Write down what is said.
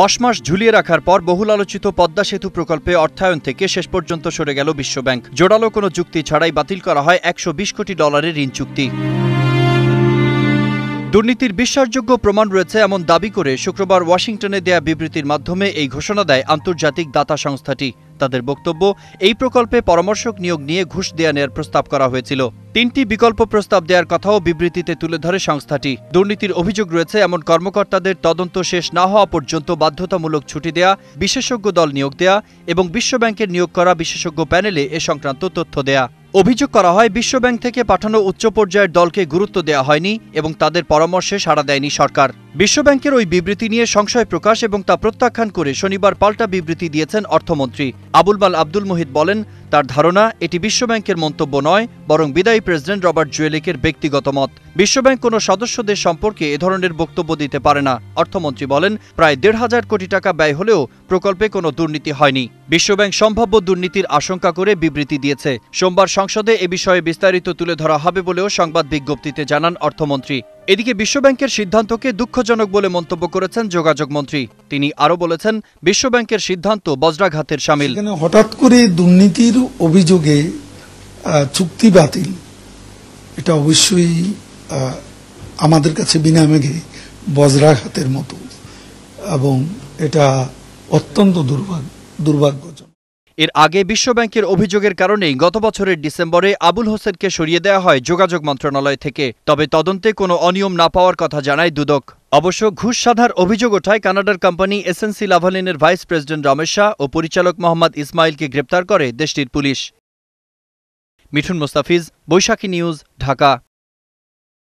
দশ মাস ঝুলিয়ে রাখার পর বহুল আলোচিত পদ্মা সেতু প্রকল্পে অর্থায়ন থেকে শেষ পর্যন্ত সরে গেল বিশ্বব্যাংক জোরালো কোনো চুক্তি ছাড়াই বাতিল করা হয় একশো কোটি ডলারের ঋণ চুক্তি দুর্নীতির বিশ্বাসযোগ্য প্রমাণ রয়েছে এমন দাবি করে শুক্রবার ওয়াশিংটনে দেয়া বিবৃতির মাধ্যমে এই ঘোষণা দেয় আন্তর্জাতিক দাতা সংস্থাটি তাদের বক্তব্য এই প্রকল্পে পরামর্শক নিয়োগ নিয়ে ঘুষ দেয়া নেয়ার প্রস্তাব করা হয়েছিল তিনটি বিকল্প প্রস্তাব দেওয়ার কথাও বিবৃতিতে তুলে ধরে সংস্থাটি দুর্নীতির অভিযোগ রয়েছে এমন কর্মকর্তাদের তদন্ত শেষ না হওয়া পর্যন্ত বাধ্যতামূলক ছুটি দেয়া বিশেষজ্ঞ দল নিয়োগ দেয়া এবং বিশ্বব্যাংকের নিয়োগ করা বিশেষজ্ঞ প্যানেলে এ সংক্রান্ত তথ্য দেয়া অভিযোগ করা হয় বিশ্বব্যাংক থেকে পাঠানো উচ্চ পর্যায়ের দলকে গুরুত্ব দেওয়া হয়নি এবং তাদের পরামর্শে সাড়া দেয়নি সরকার বিশ্বব্যাংকের ওই বিবৃতি নিয়ে সংশয় প্রকাশ এবং তা প্রত্যাখ্যান করে শনিবার পাল্টা বিবৃতি দিয়েছেন অর্থমন্ত্রী আবুল মাল আব্দুল মুহিত বলেন তার ধারণা এটি বিশ্বব্যাংকের মন্তব্য নয় বরং বিদায়ী প্রেসিডেন্ট রবার্ট জুয়েলিকের ব্যক্তিগত মত বিশ্বব্যাংক কোনো সদস্য দেশ সম্পর্কে এ ধরনের বক্তব্য দিতে পারে না অর্থমন্ত্রী বলেন প্রায় দেড় হাজার কোটি টাকা ব্যয় হলেও প্রকল্পে কোনো দুর্নীতি হয়নি বিশ্বব্যাংক সম্ভাব্য দুর্নীতির আশঙ্কা করে বিবৃতি দিয়েছে সোমবার সংসদে এ বিষয়ে বিস্তারিত তুলে ধরা হবে বলেও সংবাদ বিজ্ঞপ্তিতে জানান অর্থমন্ত্রী এদিকে বিশ্বব্যাংকের সিদ্ধান্তকে দুঃখজনক বলে মন্তব্য করেছেন যোগাযোগ মন্ত্রী তিনি আরও বলেছেন বিশ্বব্যাংকের সিদ্ধান্ত বজ্রাঘাতের সামিল হঠাৎ করে দুর্নীতির অভিযোগে চুক্তি বাতিল এটা অবশ্যই আমাদের কাছে বিনা মেঘে বজ্রাঘাতের মতো এবং এটা অত্যন্ত দুর্ভাগ্য দুর্ভাগ্যজনক এর আগে বিশ্বব্যাংকের অভিযোগের কারণেই গত বছরের ডিসেম্বরে আবুল হোসেনকে সরিয়ে দেওয়া হয় যোগাযোগ মন্ত্রণালয় থেকে তবে তদন্তে কোনো অনিয়ম না পাওয়ার কথা জানায় দুদক অবশ্য ঘুষ সাধার অভিযোগ ওঠায় কানাডার কোম্পানি এসএনসি লাভালিনের ভাইস প্রেসিডেন্ট রমেশ শাহ ও পরিচালক মোহাম্মদ ইসমাইলকে গ্রেপ্তার করে দেশটির পুলিশ মিঠুন মোস্তাফিজ বৈশাখী নিউজ ঢাকা